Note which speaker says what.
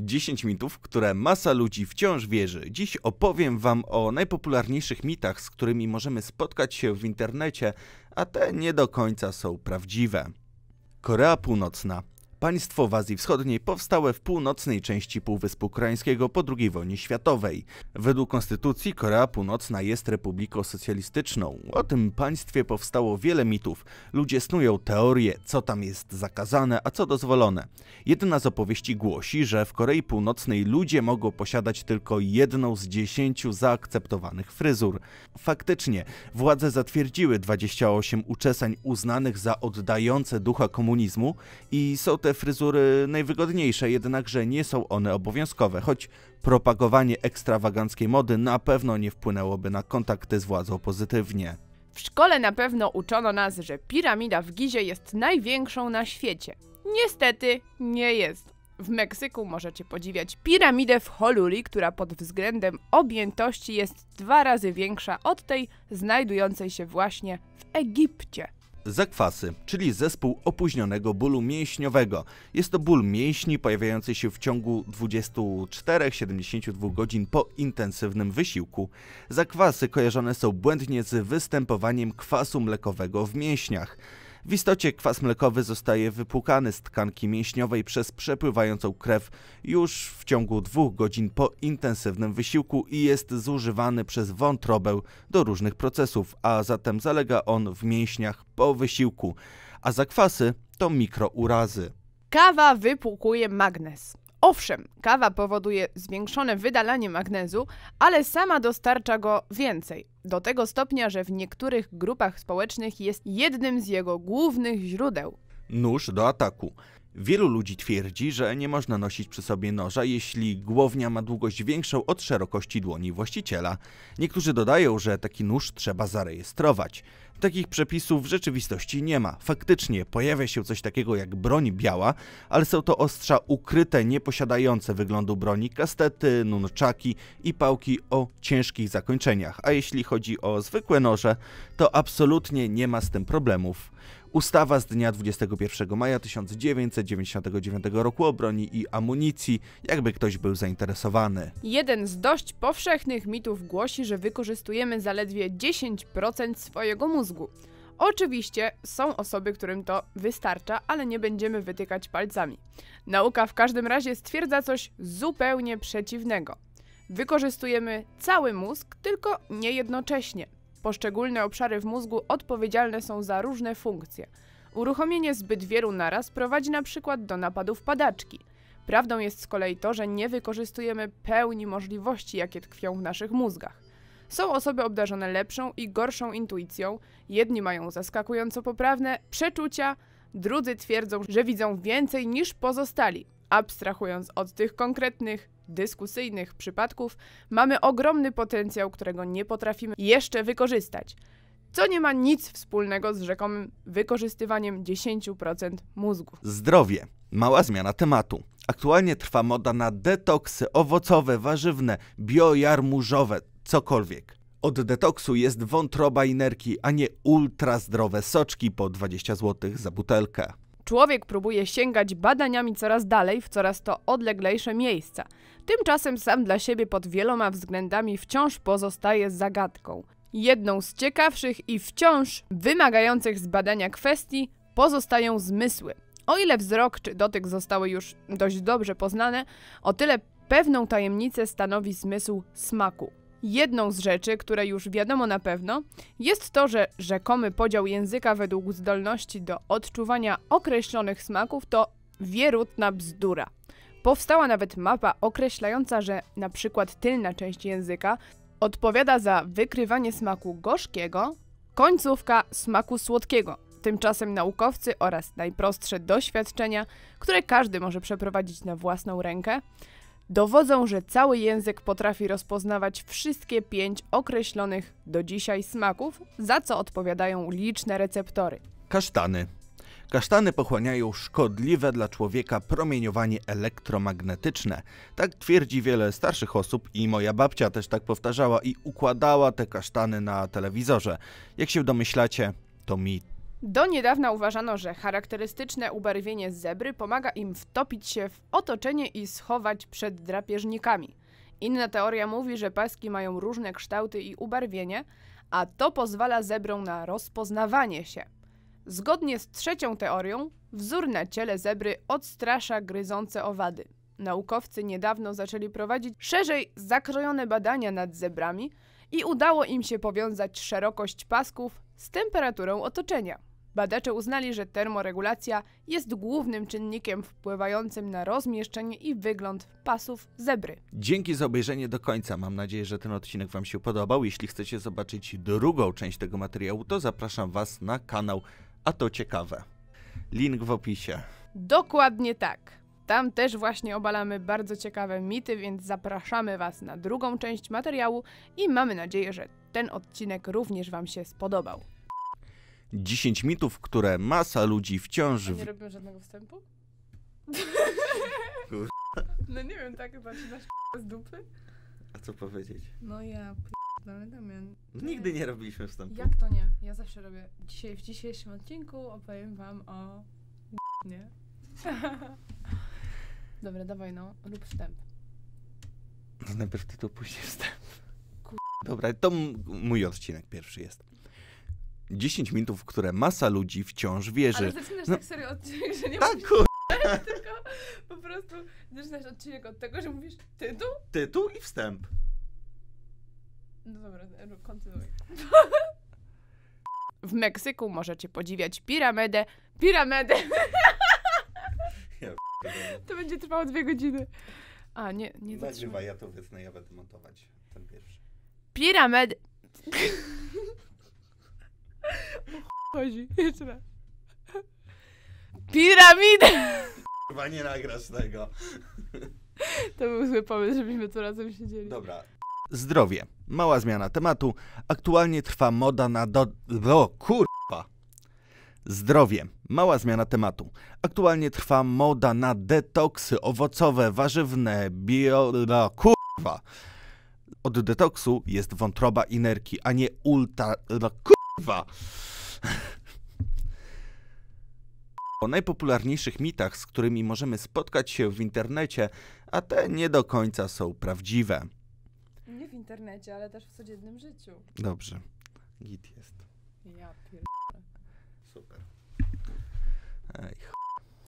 Speaker 1: 10 mitów, które masa ludzi wciąż wierzy. Dziś opowiem Wam o najpopularniejszych mitach, z którymi możemy spotkać się w internecie, a te nie do końca są prawdziwe. Korea Północna państwo w Azji Wschodniej powstałe w północnej części Półwyspu Koreańskiego po II wojnie światowej. Według konstytucji Korea Północna jest republiką socjalistyczną. O tym państwie powstało wiele mitów. Ludzie snują teorie, co tam jest zakazane, a co dozwolone. Jedna z opowieści głosi, że w Korei Północnej ludzie mogą posiadać tylko jedną z dziesięciu zaakceptowanych fryzur. Faktycznie, władze zatwierdziły 28 uczesań uznanych za oddające ducha komunizmu i są te te fryzury najwygodniejsze, jednakże nie są one obowiązkowe, choć propagowanie ekstrawaganckiej mody na pewno nie wpłynęłoby na kontakty z władzą pozytywnie.
Speaker 2: W szkole na pewno uczono nas, że piramida w Gizie jest największą na świecie. Niestety nie jest. W Meksyku możecie podziwiać piramidę w Holuli, która pod względem objętości jest dwa razy większa od tej znajdującej się właśnie w Egipcie
Speaker 1: zakwasy, czyli zespół opóźnionego bólu mięśniowego. Jest to ból mięśni pojawiający się w ciągu 24-72 godzin po intensywnym wysiłku. Zakwasy kojarzone są błędnie z występowaniem kwasu mlekowego w mięśniach. W istocie kwas mlekowy zostaje wypłukany z tkanki mięśniowej przez przepływającą krew już w ciągu dwóch godzin po intensywnym wysiłku i jest zużywany przez wątrobę do różnych procesów, a zatem zalega on w mięśniach po wysiłku, a zakwasy to mikrourazy.
Speaker 2: Kawa wypłukuje magnez. Owszem, kawa powoduje zwiększone wydalanie magnezu, ale sama dostarcza go więcej. Do tego stopnia, że w niektórych grupach społecznych jest jednym z jego głównych źródeł.
Speaker 1: Nóż do ataku. Wielu ludzi twierdzi, że nie można nosić przy sobie noża, jeśli głownia ma długość większą od szerokości dłoni właściciela. Niektórzy dodają, że taki nóż trzeba zarejestrować. Takich przepisów w rzeczywistości nie ma. Faktycznie pojawia się coś takiego jak broń biała, ale są to ostrza ukryte, nieposiadające wyglądu broni, kastety, nunczaki i pałki o ciężkich zakończeniach. A jeśli chodzi o zwykłe noże, to absolutnie nie ma z tym problemów. Ustawa z dnia 21 maja 1999 roku o broni i amunicji, jakby ktoś był zainteresowany.
Speaker 2: Jeden z dość powszechnych mitów głosi, że wykorzystujemy zaledwie 10% swojego mózgu mózgu. Oczywiście są osoby, którym to wystarcza, ale nie będziemy wytykać palcami. Nauka w każdym razie stwierdza coś zupełnie przeciwnego. Wykorzystujemy cały mózg, tylko nie jednocześnie. Poszczególne obszary w mózgu odpowiedzialne są za różne funkcje. Uruchomienie zbyt wielu naraz prowadzi na przykład do napadów padaczki. Prawdą jest z kolei to, że nie wykorzystujemy pełni możliwości, jakie tkwią w naszych mózgach. Są osoby obdarzone lepszą i gorszą intuicją, jedni mają zaskakująco poprawne przeczucia, drudzy twierdzą, że widzą więcej niż pozostali. Abstrahując od tych konkretnych, dyskusyjnych przypadków, mamy ogromny potencjał, którego nie potrafimy jeszcze wykorzystać, co nie ma nic wspólnego z rzekomym wykorzystywaniem 10% mózgu.
Speaker 1: Zdrowie. Mała zmiana tematu. Aktualnie trwa moda na detoksy owocowe, warzywne, biojarmużowe cokolwiek. Od detoksu jest wątroba i nerki, a nie ultrazdrowe soczki po 20 zł za butelkę.
Speaker 2: Człowiek próbuje sięgać badaniami coraz dalej w coraz to odleglejsze miejsca. Tymczasem sam dla siebie pod wieloma względami wciąż pozostaje zagadką. Jedną z ciekawszych i wciąż wymagających zbadania kwestii pozostają zmysły. O ile wzrok czy dotyk zostały już dość dobrze poznane, o tyle pewną tajemnicę stanowi zmysł smaku. Jedną z rzeczy, które już wiadomo na pewno, jest to, że rzekomy podział języka według zdolności do odczuwania określonych smaków to wierutna bzdura. Powstała nawet mapa określająca, że na przykład tylna część języka odpowiada za wykrywanie smaku gorzkiego, końcówka smaku słodkiego. Tymczasem naukowcy oraz najprostsze doświadczenia, które każdy może przeprowadzić na własną rękę, dowodzą, że cały język potrafi rozpoznawać wszystkie pięć określonych do dzisiaj smaków, za co odpowiadają liczne receptory.
Speaker 1: Kasztany. Kasztany pochłaniają szkodliwe dla człowieka promieniowanie elektromagnetyczne. Tak twierdzi wiele starszych osób i moja babcia też tak powtarzała i układała te kasztany na telewizorze. Jak się domyślacie, to mit.
Speaker 2: Do niedawna uważano, że charakterystyczne ubarwienie zebry pomaga im wtopić się w otoczenie i schować przed drapieżnikami. Inna teoria mówi, że paski mają różne kształty i ubarwienie, a to pozwala zebrom na rozpoznawanie się. Zgodnie z trzecią teorią, wzór na ciele zebry odstrasza gryzące owady. Naukowcy niedawno zaczęli prowadzić szerzej zakrojone badania nad zebrami i udało im się powiązać szerokość pasków z temperaturą otoczenia. Badacze uznali, że termoregulacja jest głównym czynnikiem wpływającym na rozmieszczenie i wygląd pasów zebry.
Speaker 1: Dzięki za obejrzenie do końca. Mam nadzieję, że ten odcinek Wam się podobał. Jeśli chcecie zobaczyć drugą część tego materiału, to zapraszam Was na kanał A to ciekawe. Link w opisie.
Speaker 2: Dokładnie tak. Tam też właśnie obalamy bardzo ciekawe mity, więc zapraszamy Was na drugą część materiału i mamy nadzieję, że ten odcinek również Wam się spodobał.
Speaker 1: 10 mitów, które masa ludzi wciąż... A nie
Speaker 2: robią żadnego wstępu? No nie wiem, tak zaczynasz z dupy?
Speaker 1: A co powiedzieć?
Speaker 2: No ja ale Damian. No nigdy nie robiliśmy wstępu. Jak to nie? Ja zawsze robię. Dzisiaj, w dzisiejszym odcinku opowiem wam o... nie? Dobra, dawaj no, lub wstęp.
Speaker 1: No najpierw tytuł, później wstęp. Dobra, to mój odcinek pierwszy jest. 10 minut, w które masa ludzi wciąż wierzy. Ale zaczynasz no. tak serio odcinek, że nie tak, kur...
Speaker 2: tylko po prostu zaczynasz odcinek od tego, że mówisz tytuł? Tytuł i wstęp. No dobra, no, kontynuuj. W Meksyku możecie podziwiać piramidę, piramidę. Ja to będzie trwało dwie godziny. A, nie, nie Nagrywaj,
Speaker 1: ja to wytnę, ja będę montować ten pierwszy.
Speaker 2: Piramidę. Chodzi. Jeszcze raz. Piramidę!
Speaker 1: Chyba nie nagrasz tego.
Speaker 2: To był zły pomysł, żebyśmy tu razem siedzieli. Dobra.
Speaker 1: Zdrowie. Mała zmiana tematu. Aktualnie trwa moda na do... O kurwa. Zdrowie. Mała zmiana tematu. Aktualnie trwa moda na detoksy owocowe, warzywne, bio... O kurwa. Od detoksu jest wątroba i nerki, a nie ultra... O kurwa. Kurwa. O najpopularniejszych mitach, z którymi możemy spotkać się w internecie, a te nie do końca są prawdziwe.
Speaker 2: Nie w internecie, ale też w codziennym życiu.
Speaker 1: Dobrze. Git jest.
Speaker 2: Ja pierdolę. Super.
Speaker 1: Ej,